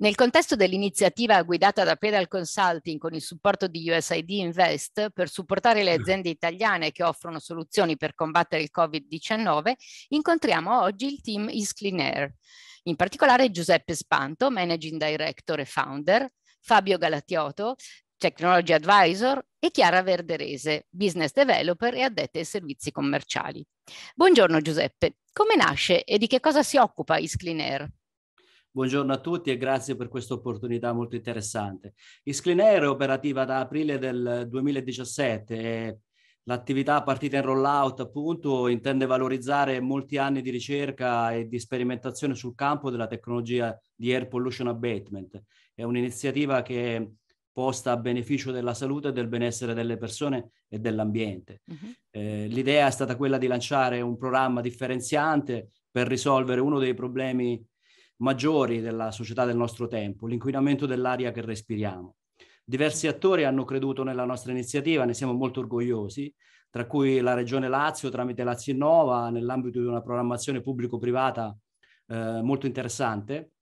Nel contesto dell'iniziativa guidata da Pedal Consulting con il supporto di USAID Invest per supportare le aziende italiane che offrono soluzioni per combattere il Covid-19, incontriamo oggi il team Isclean Air, in particolare Giuseppe Spanto, Managing Director e Founder, Fabio Galatioto, Technology Advisor e Chiara Verderese, Business Developer e addette ai servizi commerciali. Buongiorno Giuseppe, come nasce e di che cosa si occupa Isclean Air? Buongiorno a tutti e grazie per questa opportunità molto interessante. Isclinair è operativa da aprile del 2017 e l'attività partita in rollout appunto intende valorizzare molti anni di ricerca e di sperimentazione sul campo della tecnologia di air pollution abatement. È un'iniziativa che è posta a beneficio della salute e del benessere delle persone e dell'ambiente. Uh-huh. Eh, l'idea è stata quella di lanciare un programma differenziante per risolvere uno dei problemi maggiori della società del nostro tempo, l'inquinamento dell'aria che respiriamo. Diversi attori hanno creduto nella nostra iniziativa, ne siamo molto orgogliosi, tra cui la Regione Lazio tramite Lazio Innova nell'ambito di una programmazione pubblico-privata eh, molto interessante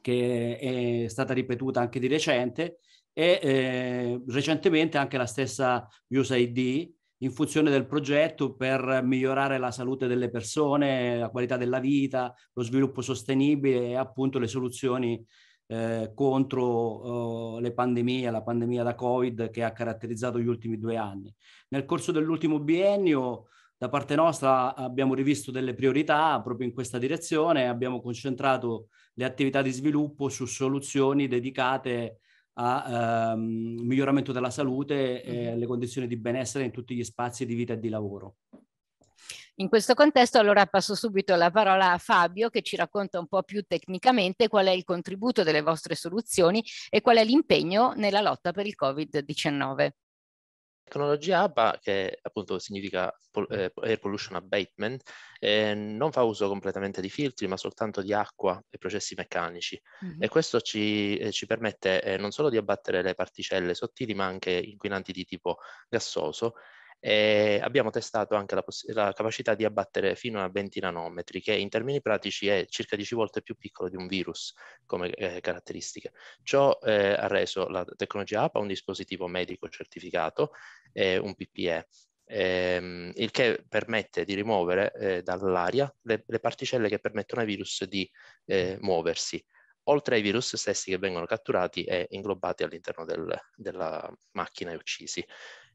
che è stata ripetuta anche di recente e eh, recentemente anche la stessa USAID in funzione del progetto per migliorare la salute delle persone, la qualità della vita, lo sviluppo sostenibile e appunto le soluzioni eh, contro eh, le pandemie, la pandemia da Covid che ha caratterizzato gli ultimi due anni. Nel corso dell'ultimo biennio da parte nostra abbiamo rivisto delle priorità proprio in questa direzione, abbiamo concentrato le attività di sviluppo su soluzioni dedicate a ehm, miglioramento della salute e eh, alle condizioni di benessere in tutti gli spazi di vita e di lavoro. In questo contesto allora passo subito la parola a Fabio che ci racconta un po' più tecnicamente qual è il contributo delle vostre soluzioni e qual è l'impegno nella lotta per il Covid-19 tecnologia ABBA, che appunto significa mm. eh, Air Pollution Abatement, eh, non fa uso completamente di filtri, ma soltanto di acqua e processi meccanici. Mm-hmm. E questo ci, eh, ci permette eh, non solo di abbattere le particelle sottili, ma anche inquinanti di tipo gassoso e abbiamo testato anche la, la capacità di abbattere fino a 20 nanometri, che in termini pratici è circa 10 volte più piccolo di un virus come eh, caratteristiche. Ciò eh, ha reso la tecnologia APA un dispositivo medico certificato, eh, un PPE, ehm, il che permette di rimuovere eh, dall'aria le, le, particelle che permettono ai virus di eh, muoversi oltre ai virus stessi che vengono catturati e inglobati all'interno del, della macchina e uccisi.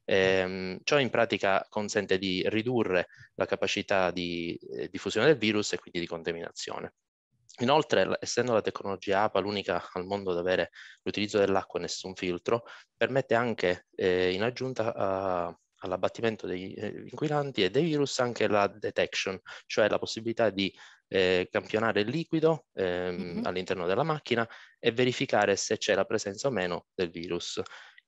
Ehm, ciò in pratica consente di ridurre la capacità di eh, diffusione del virus e quindi di contaminazione. Inoltre, essendo la tecnologia APA l'unica al mondo ad avere l'utilizzo dell'acqua e nessun filtro, permette anche eh, in aggiunta a, all'abbattimento degli eh, inquinanti e dei virus anche la detection, cioè la possibilità di eh, campionare il liquido ehm, mm-hmm. all'interno della macchina e verificare se c'è la presenza o meno del virus.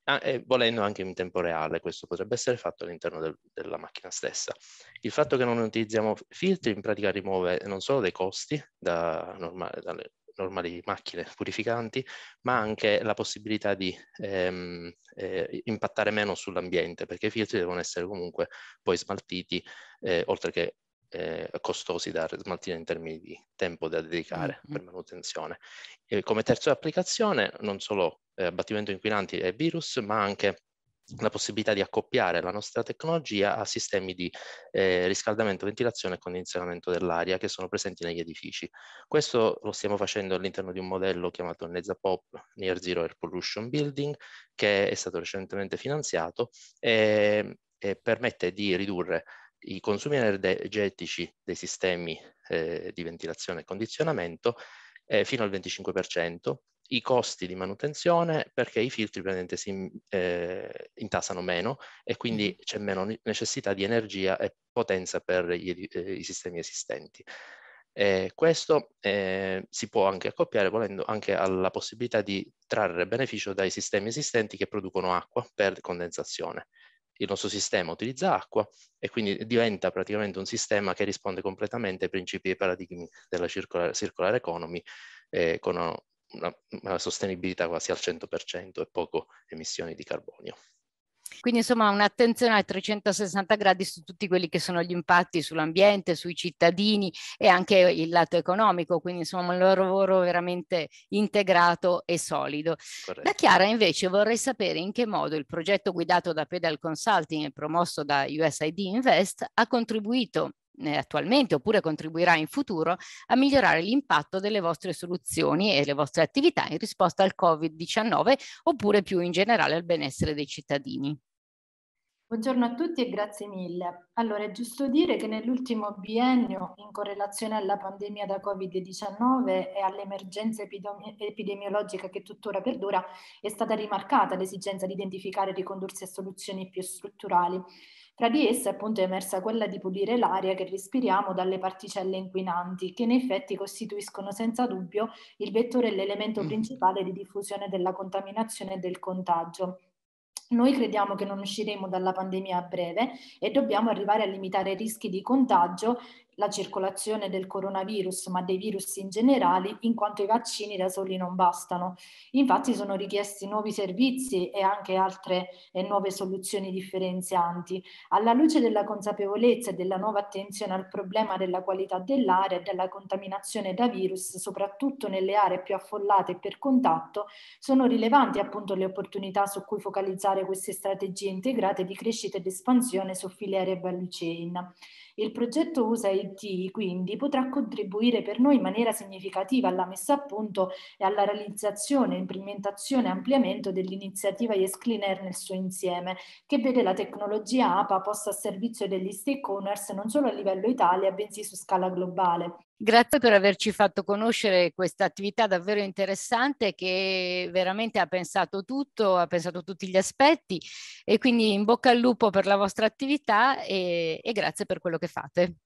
Ah, e eh, volendo anche in tempo reale, questo potrebbe essere fatto all'interno del, della macchina stessa. Il fatto che non utilizziamo filtri in pratica rimuove non solo dei costi da normale, dalle normali macchine purificanti, ma anche la possibilità di ehm, eh, impattare meno sull'ambiente, perché i filtri devono essere comunque poi smaltiti, eh, oltre che eh, costosi da smaltire in termini di tempo da dedicare mm-hmm. per manutenzione. E come terza applicazione, non solo eh, abbattimento inquinanti e virus, ma anche la possibilità di accoppiare la nostra tecnologia a sistemi di eh, riscaldamento, ventilazione e condizionamento dell'aria che sono presenti negli edifici. Questo lo stiamo facendo all'interno di un modello chiamato NEZAPOP, Near Zero Air Pollution Building, che è stato recentemente finanziato e, ehm, e permette di ridurre i consumi energetici dei sistemi eh, di ventilazione e condizionamento eh, fino al 25%, i costi di manutenzione perché i filtri praticamente si eh, intasano meno e quindi mm-hmm. c'è meno necessità di energia e potenza per gli, eh, i sistemi esistenti. Eh, questo eh, si può anche accoppiare volendo anche alla possibilità di trarre beneficio dai sistemi esistenti che producono acqua per condensazione il nostro sistema utilizza acqua e quindi diventa praticamente un sistema che risponde completamente ai principi e ai paradigmi della circolare, circolare economy eh, con una, una, una sostenibilità quasi al 100% e poco emissioni di carbonio. Quindi insomma un'attenzione a 360 gradi su tutti quelli che sono gli impatti sull'ambiente, sui cittadini e anche il lato economico, quindi insomma un lavoro veramente integrato e solido. Corretto. Da Chiara invece vorrei sapere in che modo il progetto guidato da Pedal Consulting e promosso da USID Invest ha contribuito eh, attualmente oppure contribuirà in futuro a migliorare l'impatto delle vostre soluzioni e le vostre attività in risposta al Covid-19 oppure più in generale al benessere dei cittadini. Buongiorno a tutti e grazie mille. Allora, è giusto dire che nell'ultimo biennio, in correlazione alla pandemia da Covid-19 e all'emergenza epidemi- epidemiologica che tuttora perdura, è stata rimarcata l'esigenza di identificare e ricondursi a soluzioni più strutturali. Tra di esse appunto è emersa quella di pulire l'aria che respiriamo dalle particelle inquinanti, che in effetti costituiscono senza dubbio il vettore e l'elemento mm. principale di diffusione della contaminazione e del contagio. Noi crediamo che non usciremo dalla pandemia a breve e dobbiamo arrivare a limitare i rischi di contagio la circolazione del coronavirus, ma dei virus in generale, in quanto i vaccini da soli non bastano. Infatti sono richiesti nuovi servizi e anche altre e eh, nuove soluzioni differenzianti. Alla luce della consapevolezza e della nuova attenzione al problema della qualità dell'aria e della contaminazione da virus, soprattutto nelle aree più affollate e per contatto, sono rilevanti appunto le opportunità su cui focalizzare queste strategie integrate di crescita ed espansione su filiere e value chain. Il progetto USA IT quindi potrà contribuire per noi in maniera significativa alla messa a punto e alla realizzazione, implementazione e ampliamento dell'iniziativa Yes Clean Air nel suo insieme, che vede la tecnologia APA posta a servizio degli stakeholders non solo a livello Italia, bensì su scala globale. Grazie per averci fatto conoscere questa attività davvero interessante che veramente ha pensato tutto, ha pensato tutti gli aspetti e quindi in bocca al lupo per la vostra attività e, e grazie per quello che fate.